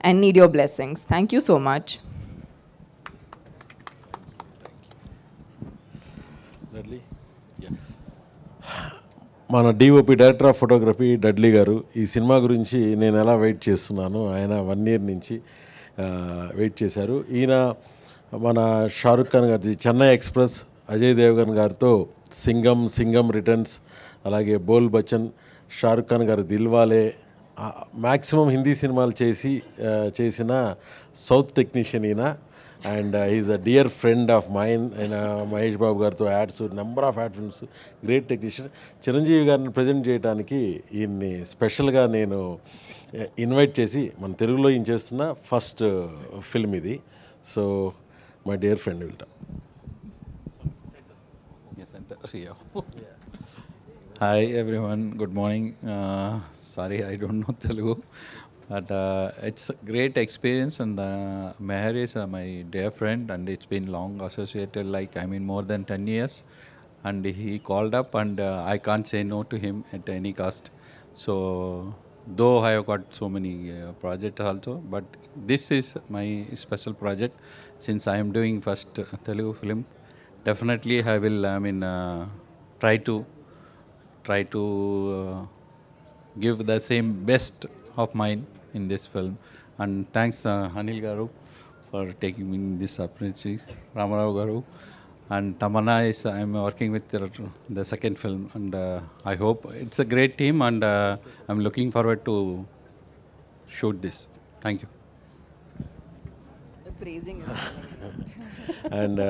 and need your blessings. Thank you so much. మన DOP director of photography Dudley garu ఈ cinema గురించి నేను ఎలా వెయిట్ చేస్తున్నాను ఆయన వన్ ఇయర్ నుంచి వెయిట్ చేశారు ఈయన మన షారుఖ్ ఖాన్ గారి చెన్నై ఎక్స్ప్రెస్ అజయ్ దేవగన్ గారితో సింగం సింగం రిటర్న్స్ అలాగే బోల్ బచ్చన్ షారుఖ్ ఖాన్ గారు దిల్వాలే మ్యాక్సిమం హిందీ సినిమాలు చేసి చేసిన సౌత్ టెక్నీషియన్ ఈయన and is a dear friend of mine ఆయన మహేష్ బాబు గారితో ads number of ad films great technician Chiranjeevi గారిని ప్రజెంట్ చేయడానికి ఈయన్ని స్పెషల్గా నేను ఇన్వైట్ చేసి మన తెలుగులో ఈయన చేస్తున్న ఫస్ట్ ఫిల్మ్ ఇది సో మై డియర్ ఫ్రెండ్ విల్టా Hi everyone, good morning. Uh, sorry, I don't know Telugu, but uh, it's a great experience. And uh, Meher is uh, my dear friend, and it's been long associated, like I mean, more than 10 years. And he called up, and uh, I can't say no to him at any cost. So, though I have got so many uh, projects also, but this is my special project since I am doing first Telugu film. Definitely, I will, I mean, uh, try to try to uh, give the same best of mine in this film. And thanks Hanil uh, Garu for taking me in this opportunity, Ramarao Garu. And Tamana is, I'm working with the, second film and uh, I hope it's a great team and I'm looking forward to shoot this. Thank you. The praising is. and uh,